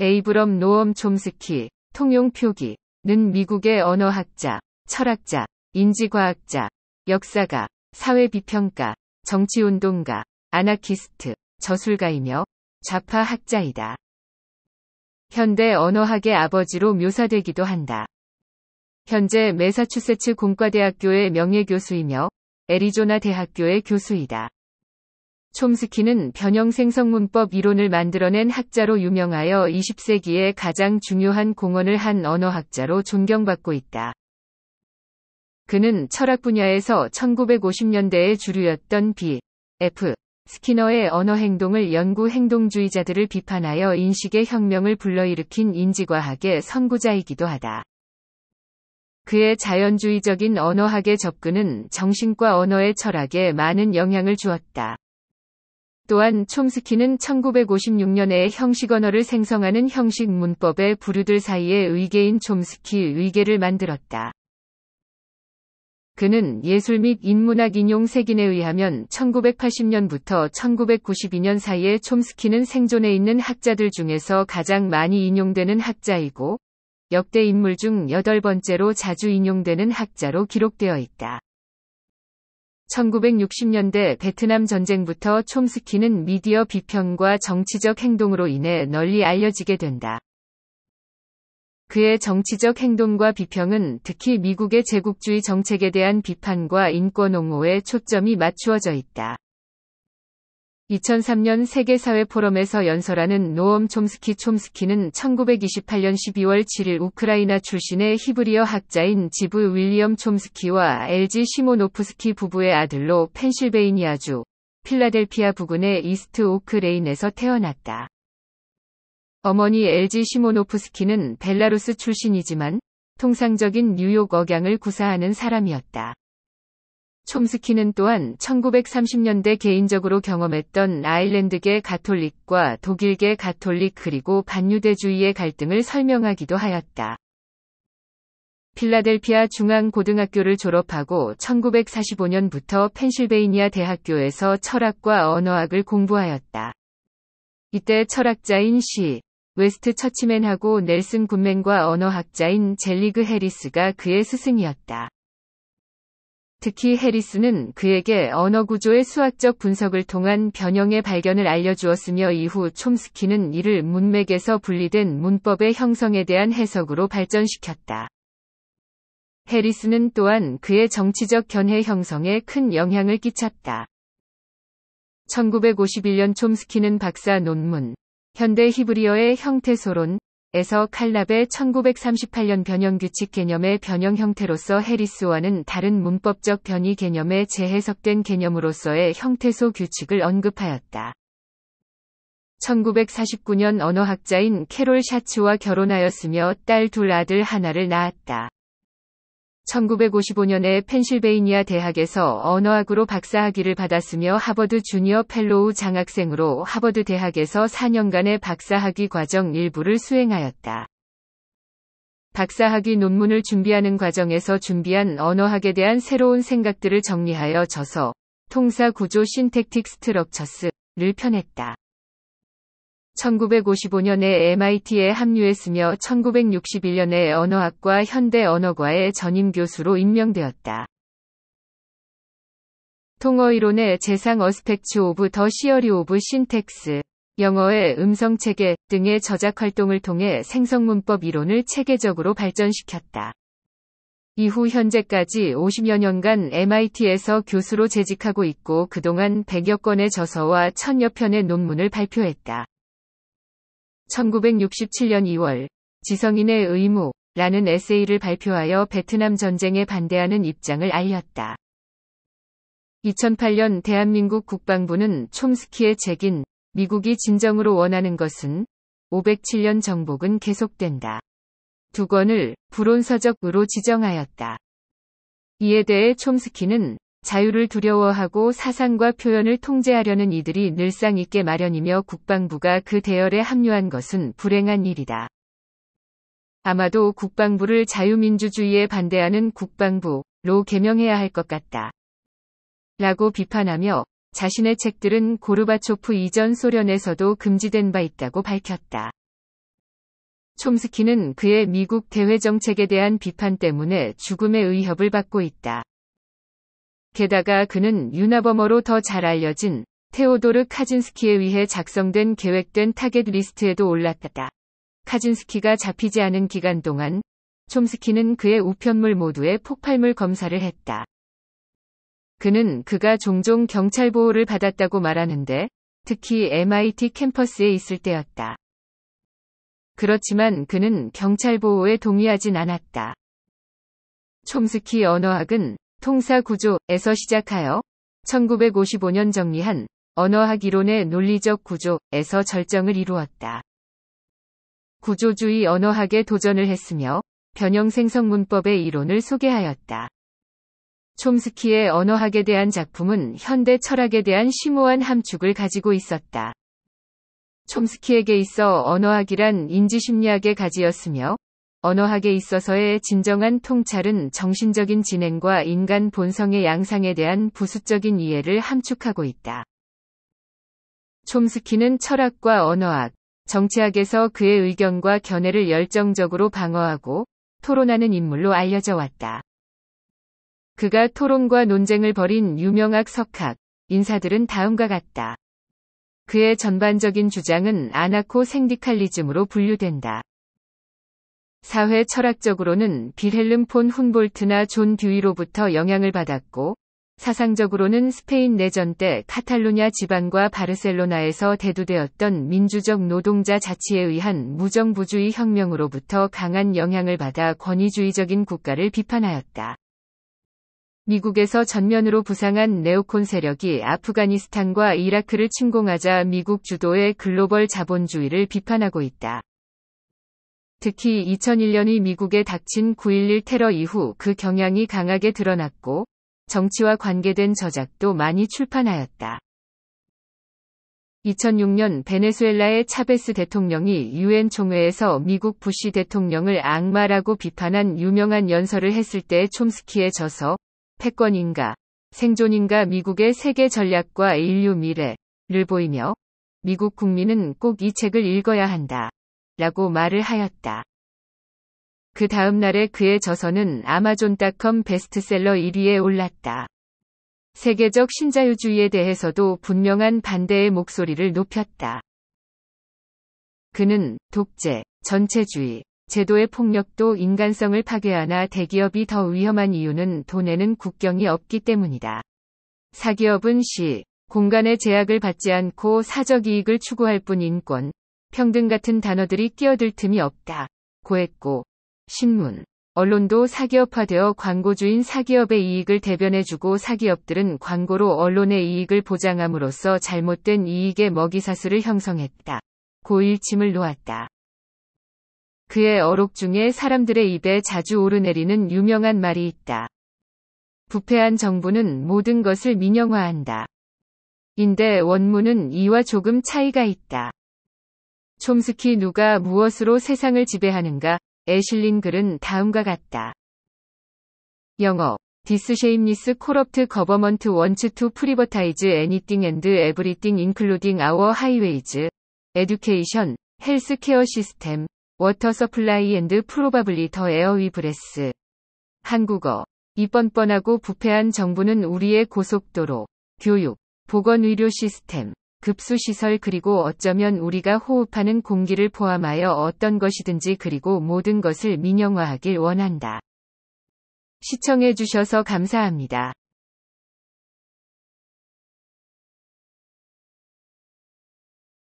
에이브럼 노엄 촘스키, 통용 표기는 미국의 언어학자, 철학자, 인지과학자, 역사가, 사회비평가, 정치운동가, 아나키스트, 저술가이며 좌파 학자이다. 현대 언어학의 아버지로 묘사되기도 한다. 현재 매사추세츠 공과대학교의 명예교수이며 애리조나 대학교의 교수이다. 촘스키는 변형생성문법 이론을 만들어낸 학자로 유명하여 20세기에 가장 중요한 공헌을 한 언어학자로 존경받고 있다. 그는 철학 분야에서 1950년대의 주류였던 B. F. 스키너의 언어 행동을 연구 행동주의자들을 비판하여 인식의 혁명을 불러일으킨 인지과학의 선구자이기도 하다. 그의 자연주의적인 언어학의 접근은 정신과 언어의 철학에 많은 영향을 주었다. 또한 촘스키는 1956년에 형식 언어를 생성하는 형식 문법의 부류들 사이에 의계인 촘스키 의계를 만들었다. 그는 예술 및 인문학 인용 색인에 의하면 1980년부터 1992년 사이에 촘스키는 생존해 있는 학자들 중에서 가장 많이 인용되는 학자이고 역대 인물 중8 번째로 자주 인용되는 학자로 기록되어 있다. 1960년대 베트남 전쟁부터 촘스키는 미디어 비평과 정치적 행동으로 인해 널리 알려지게 된다. 그의 정치적 행동과 비평은 특히 미국의 제국주의 정책에 대한 비판과 인권 옹호에 초점이 맞추어져 있다. 2003년 세계사회 포럼에서 연설하는 노엄 촘스키 촘스키는 1928년 12월 7일 우크라이나 출신의 히브리어 학자인 지브 윌리엄 촘스키와 LG 시모노프스키 부부의 아들로 펜실베이니아주 필라델피아 부근의 이스트 오크 레인에서 태어났다. 어머니 LG 시모노프스키는 벨라루스 출신이지만 통상적인 뉴욕 억양을 구사하는 사람이었다. 촘스키는 또한 1930년대 개인적으로 경험했던 아일랜드계 가톨릭과 독일계 가톨릭 그리고 반유대주의의 갈등을 설명하기도 하였다. 필라델피아 중앙고등학교를 졸업하고 1945년부터 펜실베이니아 대학교에서 철학과 언어학을 공부하였다. 이때 철학자인 시, 웨스트 처치맨하고 넬슨 굿맨과 언어학자인 젤리그 해리스가 그의 스승이었다. 특히 해리스는 그에게 언어 구조의 수학적 분석을 통한 변형의 발견을 알려주었으며 이후 촘스키는 이를 문맥에서 분리된 문법의 형성에 대한 해석으로 발전시켰다. 해리스는 또한 그의 정치적 견해 형성에 큰 영향을 끼쳤다. 1951년 촘스키는 박사 논문 현대 히브리어의 형태소론 에서 칼랍의 1938년 변형 규칙 개념의 변형 형태로서 해리스와는 다른 문법적 변이 개념의 재해석된 개념으로서의 형태소 규칙을 언급하였다. 1949년 언어학자인 캐롤 샤츠와 결혼하였으며 딸 둘 아들 하나를 낳았다. 1955년에 펜실베이니아 대학에서 언어학으로 박사학위를 받았으며 하버드 주니어 펠로우 장학생으로 하버드 대학에서 4년간의 박사학위 과정 일부를 수행하였다. 박사학위 논문을 준비하는 과정에서 준비한 언어학에 대한 새로운 생각들을 정리하여 저서 통사 구조 신택틱 스트럭처스를 펴냈다. 1955년에 MIT에 합류했으며 1961년에 언어학과 현대 언어과의 전임 교수로 임명되었다. 통어이론의 재상 어스펙츠 오브 더 시어리 오브 신텍스, 영어의 음성체계 등의 저작활동을 통해 생성문법 이론을 체계적으로 발전시켰다. 이후 현재까지 50여 년간 MIT에서 교수로 재직하고 있고 그동안 100여 건의 저서와 1 0 0 0여 편의 논문을 발표했다. 1967년 2월 지성인의 의무라는 에세이를 발표하여 베트남 전쟁에 반대하는 입장을 알렸다. 2008년 대한민국 국방부는 촘스키의 책인 미국이 진정으로 원하는 것은 507년 정복은 계속된다. 두 권을 불온서적으로 지정하였다. 이에 대해 촘스키는 자유를 두려워하고 사상과 표현을 통제하려는 이들이 늘상 있게 마련이며 국방부가 그 대열에 합류한 것은 불행한 일이다. 아마도 국방부를 자유민주주의에 반대하는 국방부로 개명해야 할 것 같다. 라고 비판하며 자신의 책들은 고르바초프 이전 소련에서도 금지된 바 있다고 밝혔다. 촘스키는 그의 미국 대외 정책에 대한 비판 때문에 죽음의 의협을 받고 있다. 게다가 그는 유나버머로 더 잘 알려진 테오도르 카진스키에 의해 작성된 계획된 타겟 리스트에도 올랐다. 카진스키가 잡히지 않은 기간 동안 촘스키는 그의 우편물 모두에 폭발물 검사를 했다. 그는 그가 종종 경찰 보호를 받았다고 말하는데 특히 MIT 캠퍼스에 있을 때였다. 그렇지만 그는 경찰 보호에 동의하진 않았다. 촘스키 언어학은 통사 구조에서 시작하여 1955년 정리한 언어학 이론의 논리적 구조에서 절정을 이루었다. 구조주의 언어학에 도전을 했으며 변형 생성 문법의 이론을 소개하였다. 촘스키의 언어학에 대한 작품은 현대 철학에 대한 심오한 함축을 가지고 있었다. 촘스키에게 있어 언어학이란 인지심리학의 가지였으며 언어학에 있어서의 진정한 통찰은 정신적인 진행과 인간 본성의 양상에 대한 부수적인 이해를 함축하고 있다. 촘스키는 철학과 언어학, 정치학에서 그의 의견과 견해를 열정적으로 방어하고 토론하는 인물로 알려져 왔다. 그가 토론과 논쟁을 벌인 유명학 석학, 인사들은 다음과 같다. 그의 전반적인 주장은 아나코 생디칼리즘으로 분류된다. 사회 철학적으로는 빌헬름 폰 훈볼트나 존 듀이로부터 영향을 받았고 사상적으로는 스페인 내전 때 카탈루냐 지방과 바르셀로나에서 대두되었던 민주적 노동자 자치에 의한 무정부주의 혁명으로부터 강한 영향을 받아 권위주의적인 국가를 비판하였다. 미국에서 전면으로 부상한 네오콘 세력이 아프가니스탄과 이라크를 침공하자 미국 주도의 글로벌 자본주의를 비판하고 있다. 특히 2001년이 미국에 닥친 9.11 테러 이후 그 경향이 강하게 드러났고 정치와 관계된 저작도 많이 출판하였다. 2006년 베네수엘라의 차베스 대통령이 유엔 총회에서 미국 부시 대통령을 악마라고 비판한 유명한 연설을 했을 때 촘스키에 져서 패권인가, 생존인가 미국의 세계 전략과 인류 미래를 보이며 미국 국민은 꼭 이 책을 읽어야 한다. 라고 말을 하였다. 그 다음 날에 그의 저서는 아마존닷컴 베스트셀러 1위에 올랐다. 세계적 신자유주의에 대해서도 분명한 반대의 목소리를 높였다. 그는 독재, 전체주의, 제도의 폭력도 인간성을 파괴하나 대기업이 더 위험한 이유는 돈에는 국경이 없기 때문이다. 사기업은 시, 공간의 제약을 받지 않고 사적 이익을 추구할 뿐 인권, 평등 같은 단어들이 끼어들 틈이 없다. 고했고 신문, 언론도 사기업화되어 광고주인 사기업의 이익을 대변해주고 사기업들은 광고로 언론의 이익을 보장함으로써 잘못된 이익의 먹이사슬을 형성했다. 고일침을 놓았다. 그의 어록 중에 사람들의 입에 자주 오르내리는 유명한 말이 있다. 부패한 정부는 모든 것을 민영화한다. 인데 원문은 이와 조금 차이가 있다. 촘스키 누가 무엇으로 세상을 지배하는가애슐린 글은 다음과 같다. 영어 디스쉐임리스 코럽트 거버먼트 원츠 투 프리버타이즈 애니띵 앤드 에브리띵 인클루딩 아워 하이웨이즈 에듀케이션 헬스케어 시스템 워터 서플라이 앤드 프로바블리 더 에어위 브레스 한국어 이 뻔뻔하고 부패한 정부는 우리의 고속도로 교육 보건의료 시스템 급수시설 그리고 어쩌면 우리가 호흡하는 공기를 포함하여 어떤 것이든지 그리고 모든 것을 민영화하길 원한다. 시청해주셔서 감사합니다.